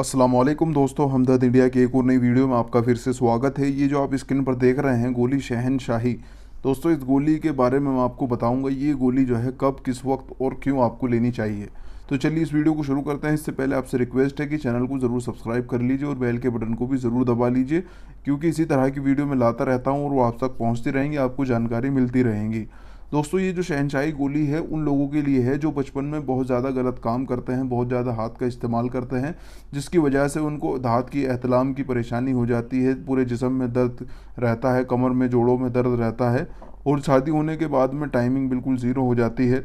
असलम दोस्तों हमदर्द इंडिया की एक और नई वीडियो में आपका फिर से स्वागत है ये जो आप स्क्रीन पर देख रहे हैं गोली शहनशाही दोस्तों इस गोली के बारे में मैं आपको बताऊंगा ये गोली जो है कब किस वक्त और क्यों आपको लेनी चाहिए तो चलिए इस वीडियो को शुरू करते हैं इससे पहले आपसे रिक्वेस्ट है कि चैनल को ज़रूर सब्सक्राइब कर लीजिए और बेल के बटन को भी ज़रूर दबा लीजिए क्योंकि इसी तरह की वीडियो मैं लाता रहता हूँ और वो आप तक पहुँचती रहेंगी आपको जानकारी मिलती रहेंगी दोस्तों ये जो शहनशाही गोली है उन लोगों के लिए है जो बचपन में बहुत ज़्यादा गलत काम करते हैं बहुत ज़्यादा हाथ का इस्तेमाल करते हैं जिसकी वजह से उनको हाथ की एहतलाम की परेशानी हो जाती है पूरे जिसम में दर्द रहता है कमर में जोड़ों में दर्द रहता है और शादी होने के बाद में टाइमिंग बिल्कुल ज़ीरो हो जाती है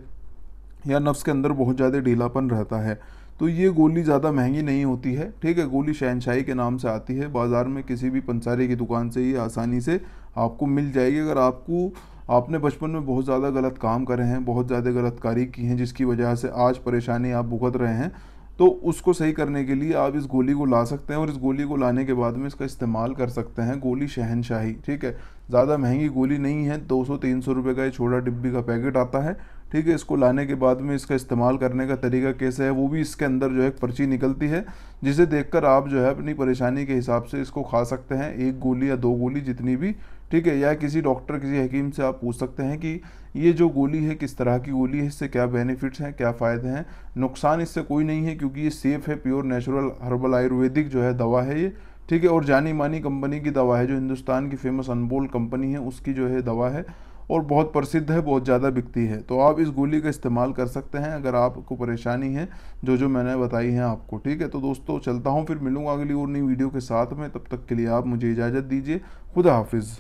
या नफ्स के अंदर बहुत ज़्यादा ढीलापन रहता है तो ये गोली ज़्यादा महंगी नहीं होती है ठीक है गोली शहनशाही के नाम से आती है बाज़ार में किसी भी पंसारी की दुकान से ही आसानी से आपको मिल जाएगी अगर आपको आपने बचपन में बहुत ज़्यादा गलत काम करे हैं बहुत ज़्यादा गलत कार्य की हैं जिसकी वजह से आज परेशानी आप भुगत रहे हैं तो उसको सही करने के लिए आप इस गोली को ला सकते हैं और इस गोली को लाने के बाद में इसका इस्तेमाल कर सकते हैं गोली शहनशाही ठीक है ज़्यादा महंगी गोली नहीं है 200-300 रुपए का ये छोटा डिब्बी का पैकेट आता है ठीक है इसको लाने के बाद में इसका इस्तेमाल करने का तरीका कैसे है वो भी इसके अंदर जो है पर्ची निकलती है जिसे देखकर आप जो है अपनी परेशानी के हिसाब से इसको खा सकते हैं एक गोली या दो गोली जितनी भी ठीक है या किसी डॉक्टर किसी हकीम से आप पूछ सकते हैं कि ये जो गोली है किस तरह की गोली है इससे क्या बेनिफिट्स हैं क्या फ़ायदे हैं नुकसान इससे कोई नहीं है क्योंकि ये सेफ़ है प्योर नेचुरल हर्बल आयुर्वेदिक जो है दवा है ये ठीक है और जानी मानी कंपनी की दवा है जो हिंदुस्तान की फेमस अनबोल कंपनी है उसकी जो है दवा है और बहुत प्रसिद्ध है बहुत ज़्यादा बिकती है तो आप इस गोली का इस्तेमाल कर सकते हैं अगर आपको परेशानी है जो जो मैंने बताई है आपको ठीक है तो दोस्तों चलता हूँ फिर मिलूँगा अगली और नई वीडियो के साथ में तब तक के लिए आप मुझे इजाज़त दीजिए खुदा हाफिज़